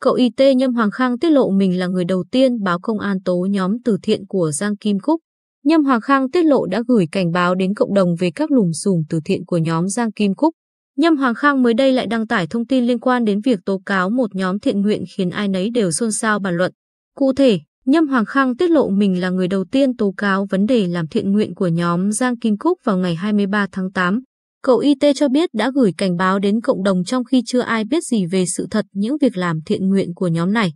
Cậu IT Nhâm Hoàng Khang tiết lộ mình là người đầu tiên báo công an tố nhóm từ thiện của Giang Kim Cúc. Nhâm Hoàng Khang tiết lộ đã gửi cảnh báo đến cộng đồng về các lùm xùm từ thiện của nhóm Giang Kim Cúc. Nhâm Hoàng Khang mới đây lại đăng tải thông tin liên quan đến việc tố cáo một nhóm thiện nguyện khiến ai nấy đều xôn xao bàn luận. Cụ thể, Nhâm Hoàng Khang tiết lộ mình là người đầu tiên tố cáo vấn đề làm thiện nguyện của nhóm Giang Kim Cúc vào ngày 23 tháng 8. Cậu IT cho biết đã gửi cảnh báo đến cộng đồng trong khi chưa ai biết gì về sự thật những việc làm thiện nguyện của nhóm này.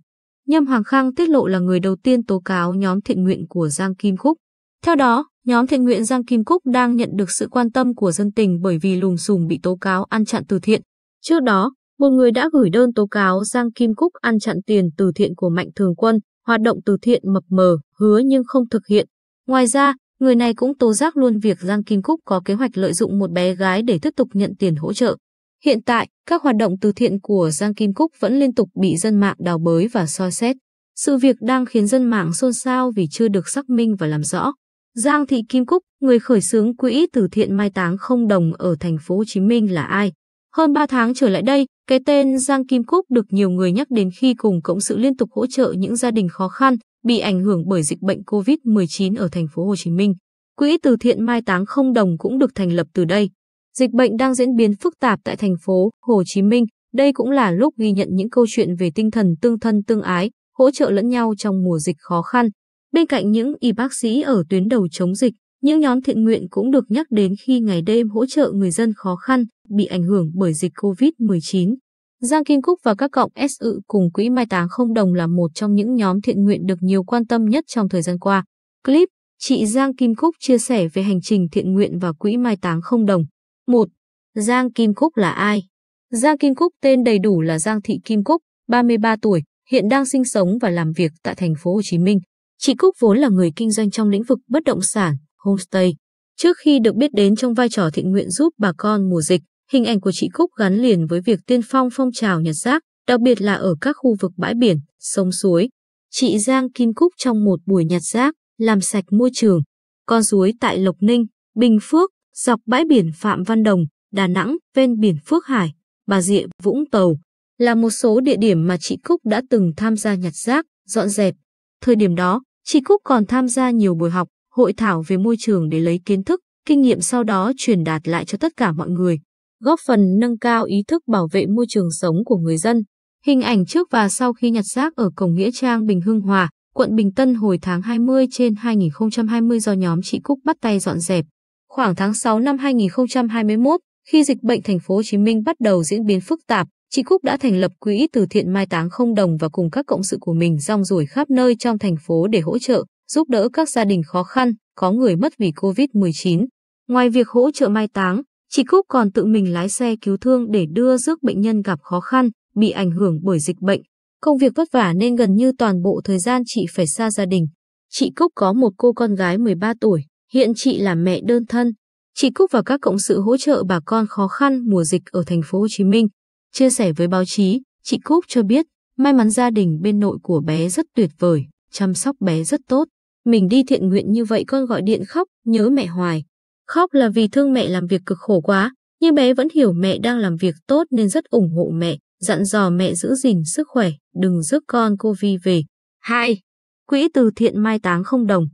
Nhâm Hoàng Khang tiết lộ là người đầu tiên tố cáo nhóm thiện nguyện của Giang Kim Cúc. Theo đó, nhóm thiện nguyện Giang Kim Cúc đang nhận được sự quan tâm của dân tình bởi vì lùm xùm bị tố cáo ăn chặn từ thiện. Trước đó, một người đã gửi đơn tố cáo Giang Kim Cúc ăn chặn tiền từ thiện của Mạnh Thường Quân, hoạt động từ thiện mập mờ, hứa nhưng không thực hiện. Ngoài ra, Người này cũng tố giác luôn việc Giang Kim Cúc có kế hoạch lợi dụng một bé gái để tiếp tục nhận tiền hỗ trợ. Hiện tại, các hoạt động từ thiện của Giang Kim Cúc vẫn liên tục bị dân mạng đào bới và soi xét. Sự việc đang khiến dân mạng xôn xao vì chưa được xác minh và làm rõ. Giang Thị Kim Cúc, người khởi xướng quỹ từ thiện mai táng không đồng ở thành phố Hồ Chí Minh là ai? Hơn 3 tháng trở lại đây, cái tên Giang Kim Cúc được nhiều người nhắc đến khi cùng cộng sự liên tục hỗ trợ những gia đình khó khăn, bị ảnh hưởng bởi dịch bệnh COVID-19 ở thành phố Hồ Chí Minh. Quỹ từ thiện mai táng không đồng cũng được thành lập từ đây. Dịch bệnh đang diễn biến phức tạp tại thành phố Hồ Chí Minh, đây cũng là lúc ghi nhận những câu chuyện về tinh thần tương thân tương ái, hỗ trợ lẫn nhau trong mùa dịch khó khăn. Bên cạnh những y bác sĩ ở tuyến đầu chống dịch, những nhóm thiện nguyện cũng được nhắc đến khi ngày đêm hỗ trợ người dân khó khăn bị ảnh hưởng bởi dịch COVID-19. Giang Kim Cúc và các cộng SU cùng Quỹ Mai Táng Không Đồng là một trong những nhóm thiện nguyện được nhiều quan tâm nhất trong thời gian qua. Clip, chị Giang Kim Cúc chia sẻ về hành trình thiện nguyện và Quỹ Mai Táng Không Đồng. 1. Giang Kim Cúc là ai? Giang Kim Cúc tên đầy đủ là Giang Thị Kim Cúc, 33 tuổi, hiện đang sinh sống và làm việc tại thành phố Hồ Chí Minh. Chị Cúc vốn là người kinh doanh trong lĩnh vực bất động sản, homestay. Trước khi được biết đến trong vai trò thiện nguyện giúp bà con mùa dịch, Hình ảnh của chị Cúc gắn liền với việc tiên phong phong trào nhặt rác, đặc biệt là ở các khu vực bãi biển, sông suối. Chị Giang Kim Cúc trong một buổi nhặt rác, làm sạch môi trường. Con suối tại Lộc Ninh, Bình Phước, dọc bãi biển Phạm Văn Đồng, Đà Nẵng, ven biển Phước Hải, Bà Rịa, Vũng Tàu là một số địa điểm mà chị Cúc đã từng tham gia nhặt rác, dọn dẹp. Thời điểm đó, chị Cúc còn tham gia nhiều buổi học, hội thảo về môi trường để lấy kiến thức, kinh nghiệm sau đó truyền đạt lại cho tất cả mọi người góp phần nâng cao ý thức bảo vệ môi trường sống của người dân. Hình ảnh trước và sau khi nhặt rác ở cổng Nghĩa Trang Bình Hưng Hòa, quận Bình Tân hồi tháng 20 trên 2020 do nhóm chị Cúc bắt tay dọn dẹp. Khoảng tháng 6 năm 2021, khi dịch bệnh thành phố Hồ Chí Minh bắt đầu diễn biến phức tạp, chị Cúc đã thành lập quỹ từ thiện mai táng không đồng và cùng các cộng sự của mình rong ruổi khắp nơi trong thành phố để hỗ trợ, giúp đỡ các gia đình khó khăn, có người mất vì Covid-19. Ngoài việc hỗ trợ mai táng, Chị Cúc còn tự mình lái xe cứu thương để đưa rước bệnh nhân gặp khó khăn, bị ảnh hưởng bởi dịch bệnh. Công việc vất vả nên gần như toàn bộ thời gian chị phải xa gia đình. Chị Cúc có một cô con gái 13 tuổi, hiện chị là mẹ đơn thân. Chị Cúc và các cộng sự hỗ trợ bà con khó khăn mùa dịch ở thành phố Hồ Chí Minh. Chia sẻ với báo chí, chị Cúc cho biết, may mắn gia đình bên nội của bé rất tuyệt vời, chăm sóc bé rất tốt. Mình đi thiện nguyện như vậy con gọi điện khóc, nhớ mẹ hoài, Khóc là vì thương mẹ làm việc cực khổ quá, nhưng bé vẫn hiểu mẹ đang làm việc tốt nên rất ủng hộ mẹ, dặn dò mẹ giữ gìn sức khỏe, đừng rước con cô Vi về. 2. Quỹ từ thiện mai táng không đồng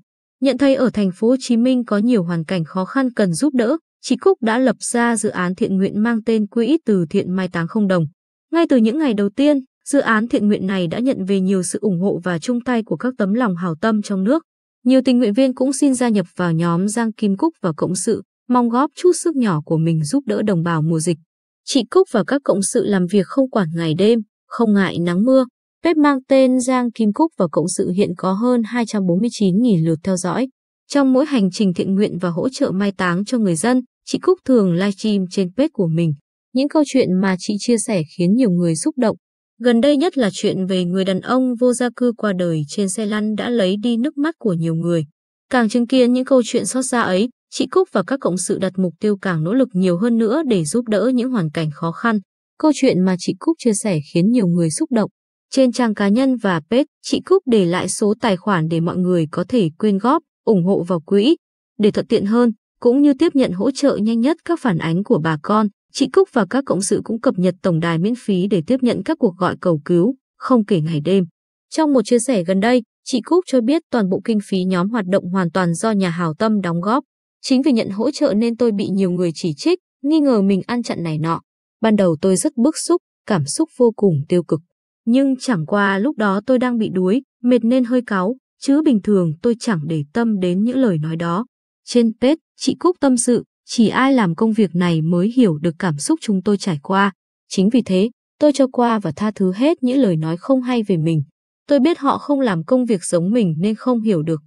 Nhận thấy ở thành phố Hồ Chí Minh có nhiều hoàn cảnh khó khăn cần giúp đỡ, chị Cúc đã lập ra dự án thiện nguyện mang tên Quỹ từ thiện mai táng không đồng. Ngay từ những ngày đầu tiên, dự án thiện nguyện này đã nhận về nhiều sự ủng hộ và chung tay của các tấm lòng hảo tâm trong nước, nhiều tình nguyện viên cũng xin gia nhập vào nhóm Giang Kim Cúc và Cộng sự, mong góp chút sức nhỏ của mình giúp đỡ đồng bào mùa dịch. Chị Cúc và các cộng sự làm việc không quản ngày đêm, không ngại nắng mưa. Bếp mang tên Giang Kim Cúc và Cộng sự hiện có hơn 249.000 lượt theo dõi. Trong mỗi hành trình thiện nguyện và hỗ trợ mai táng cho người dân, chị Cúc thường livestream trên page của mình. Những câu chuyện mà chị chia sẻ khiến nhiều người xúc động, Gần đây nhất là chuyện về người đàn ông vô gia cư qua đời trên xe lăn đã lấy đi nước mắt của nhiều người. Càng chứng kiến những câu chuyện xót xa ấy, chị Cúc và các cộng sự đặt mục tiêu càng nỗ lực nhiều hơn nữa để giúp đỡ những hoàn cảnh khó khăn. Câu chuyện mà chị Cúc chia sẻ khiến nhiều người xúc động. Trên trang cá nhân và page, chị Cúc để lại số tài khoản để mọi người có thể quyên góp, ủng hộ vào quỹ. Để thuận tiện hơn, cũng như tiếp nhận hỗ trợ nhanh nhất các phản ánh của bà con, Chị Cúc và các cộng sự cũng cập nhật tổng đài miễn phí để tiếp nhận các cuộc gọi cầu cứu, không kể ngày đêm. Trong một chia sẻ gần đây, chị Cúc cho biết toàn bộ kinh phí nhóm hoạt động hoàn toàn do nhà hảo tâm đóng góp. Chính vì nhận hỗ trợ nên tôi bị nhiều người chỉ trích, nghi ngờ mình ăn chặn này nọ. Ban đầu tôi rất bức xúc, cảm xúc vô cùng tiêu cực. Nhưng chẳng qua lúc đó tôi đang bị đuối, mệt nên hơi cáu, chứ bình thường tôi chẳng để tâm đến những lời nói đó. Trên page, chị Cúc tâm sự, chỉ ai làm công việc này mới hiểu được cảm xúc chúng tôi trải qua. Chính vì thế, tôi cho qua và tha thứ hết những lời nói không hay về mình. Tôi biết họ không làm công việc giống mình nên không hiểu được.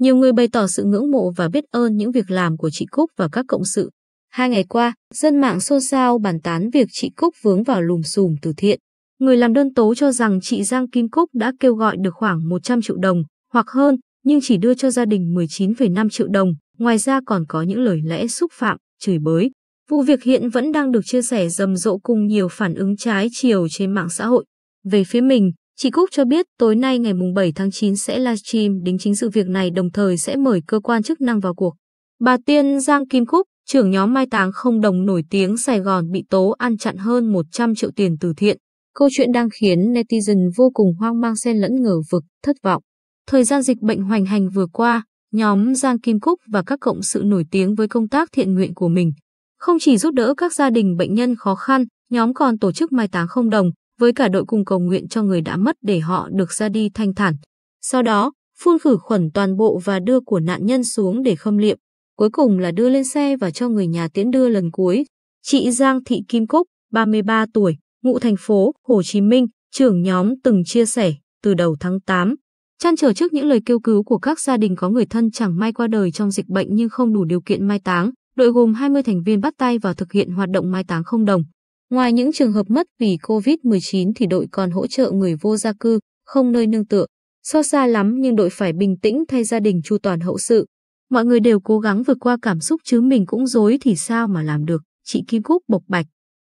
Nhiều người bày tỏ sự ngưỡng mộ và biết ơn những việc làm của chị Cúc và các cộng sự. Hai ngày qua, dân mạng xôn xao bàn tán việc chị Cúc vướng vào lùm xùm từ thiện. Người làm đơn tố cho rằng chị Giang Kim Cúc đã kêu gọi được khoảng 100 triệu đồng hoặc hơn, nhưng chỉ đưa cho gia đình 19,5 triệu đồng, Ngoài ra còn có những lời lẽ xúc phạm, chửi bới. Vụ việc hiện vẫn đang được chia sẻ rầm rộ cùng nhiều phản ứng trái chiều trên mạng xã hội. Về phía mình, chị Cúc cho biết tối nay ngày 7 tháng 9 sẽ livestream đính chính sự việc này đồng thời sẽ mời cơ quan chức năng vào cuộc. Bà Tiên Giang Kim Cúc, trưởng nhóm Mai Táng Không Đồng nổi tiếng Sài Gòn bị tố ăn chặn hơn 100 triệu tiền từ thiện. Câu chuyện đang khiến netizen vô cùng hoang mang xen lẫn ngờ vực, thất vọng. Thời gian dịch bệnh hoành hành vừa qua, Nhóm Giang Kim Cúc và các cộng sự nổi tiếng với công tác thiện nguyện của mình. Không chỉ giúp đỡ các gia đình bệnh nhân khó khăn, nhóm còn tổ chức mai táng không đồng với cả đội cùng cầu nguyện cho người đã mất để họ được ra đi thanh thản. Sau đó, phun khử khuẩn toàn bộ và đưa của nạn nhân xuống để khâm liệm. Cuối cùng là đưa lên xe và cho người nhà tiễn đưa lần cuối. Chị Giang Thị Kim Cúc, 33 tuổi, ngụ thành phố Hồ Chí Minh, trưởng nhóm từng chia sẻ từ đầu tháng 8 Chăn trở trước những lời kêu cứu của các gia đình có người thân chẳng may qua đời trong dịch bệnh nhưng không đủ điều kiện mai táng, đội gồm 20 thành viên bắt tay vào thực hiện hoạt động mai táng không đồng. Ngoài những trường hợp mất vì COVID-19 thì đội còn hỗ trợ người vô gia cư, không nơi nương tựa. So xa lắm nhưng đội phải bình tĩnh thay gia đình chu toàn hậu sự. Mọi người đều cố gắng vượt qua cảm xúc chứ mình cũng dối thì sao mà làm được, chị Kim Cúc bộc bạch.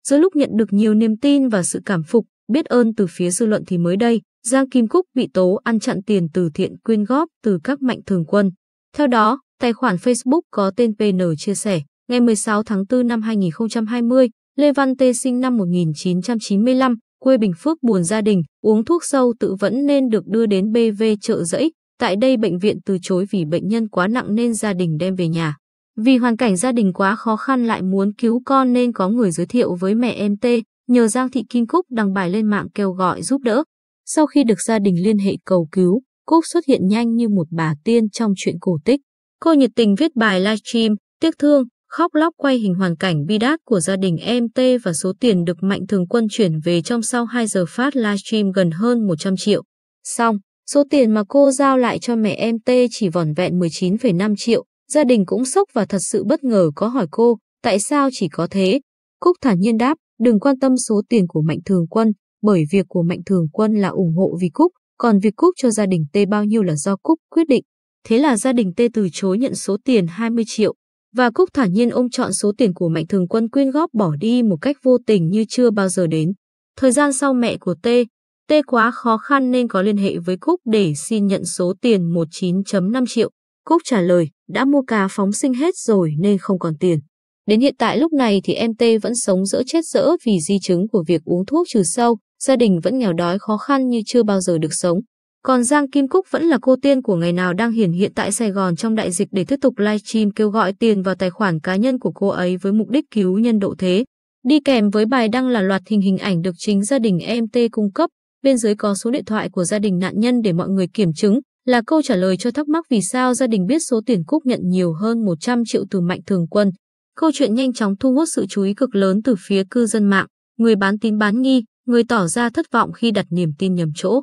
Giữa lúc nhận được nhiều niềm tin và sự cảm phục, biết ơn từ phía dư luận thì mới đây, Giang Kim Cúc bị tố ăn chặn tiền từ thiện quyên góp từ các mạnh thường quân. Theo đó, tài khoản Facebook có tên PN chia sẻ, ngày 16 tháng 4 năm 2020, Lê Văn Tê sinh năm 1995, quê Bình Phước buồn gia đình, uống thuốc sâu tự vẫn nên được đưa đến BV chợ rẫy. Tại đây bệnh viện từ chối vì bệnh nhân quá nặng nên gia đình đem về nhà. Vì hoàn cảnh gia đình quá khó khăn lại muốn cứu con nên có người giới thiệu với mẹ em Tê nhờ Giang Thị Kim Cúc đăng bài lên mạng kêu gọi giúp đỡ. Sau khi được gia đình liên hệ cầu cứu, Cúc xuất hiện nhanh như một bà tiên trong chuyện cổ tích. Cô nhiệt tình viết bài livestream, tiếc thương, khóc lóc quay hình hoàn cảnh bi đát của gia đình em T và số tiền được Mạnh Thường Quân chuyển về trong sau 2 giờ phát livestream gần hơn 100 triệu. Xong, số tiền mà cô giao lại cho mẹ em T chỉ vỏn vẹn 19,5 triệu. Gia đình cũng sốc và thật sự bất ngờ có hỏi cô, tại sao chỉ có thế? Cúc thản nhiên đáp, đừng quan tâm số tiền của Mạnh Thường Quân, bởi việc của Mạnh Thường Quân là ủng hộ vì Cúc, còn việc Cúc cho gia đình tê bao nhiêu là do Cúc quyết định. Thế là gia đình tê từ chối nhận số tiền 20 triệu, và Cúc thản nhiên ôm chọn số tiền của Mạnh Thường Quân quyên góp bỏ đi một cách vô tình như chưa bao giờ đến. Thời gian sau mẹ của tê tê quá khó khăn nên có liên hệ với Cúc để xin nhận số tiền 19.5 triệu. Cúc trả lời, đã mua cá phóng sinh hết rồi nên không còn tiền. Đến hiện tại lúc này thì em tê vẫn sống dỡ chết dỡ vì di chứng của việc uống thuốc trừ sâu gia đình vẫn nghèo đói khó khăn như chưa bao giờ được sống. Còn Giang Kim Cúc vẫn là cô tiên của ngày nào đang hiển hiện tại Sài Gòn trong đại dịch để tiếp tục livestream kêu gọi tiền vào tài khoản cá nhân của cô ấy với mục đích cứu nhân độ thế. Đi kèm với bài đăng là loạt hình hình ảnh được chính gia đình MT cung cấp, bên dưới có số điện thoại của gia đình nạn nhân để mọi người kiểm chứng, là câu trả lời cho thắc mắc vì sao gia đình biết số tiền Cúc nhận nhiều hơn 100 triệu từ Mạnh Thường Quân. Câu chuyện nhanh chóng thu hút sự chú ý cực lớn từ phía cư dân mạng, người bán tín bán nghi, người tỏ ra thất vọng khi đặt niềm tin nhầm chỗ.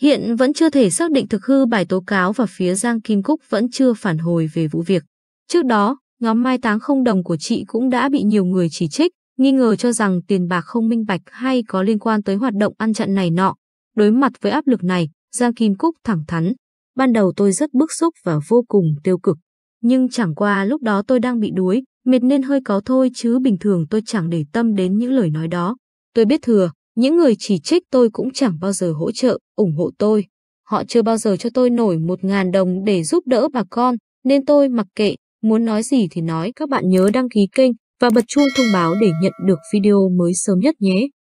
Hiện vẫn chưa thể xác định thực hư bài tố cáo và phía Giang Kim Cúc vẫn chưa phản hồi về vụ việc. Trước đó, nhóm mai táng không đồng của chị cũng đã bị nhiều người chỉ trích, nghi ngờ cho rằng tiền bạc không minh bạch hay có liên quan tới hoạt động ăn chặn này nọ. Đối mặt với áp lực này, Giang Kim Cúc thẳng thắn. Ban đầu tôi rất bức xúc và vô cùng tiêu cực. Nhưng chẳng qua lúc đó tôi đang bị đuối, mệt nên hơi có thôi chứ bình thường tôi chẳng để tâm đến những lời nói đó. Tôi biết thừa, những người chỉ trích tôi cũng chẳng bao giờ hỗ trợ, ủng hộ tôi. Họ chưa bao giờ cho tôi nổi 1.000 đồng để giúp đỡ bà con, nên tôi mặc kệ, muốn nói gì thì nói. Các bạn nhớ đăng ký kênh và bật chuông thông báo để nhận được video mới sớm nhất nhé.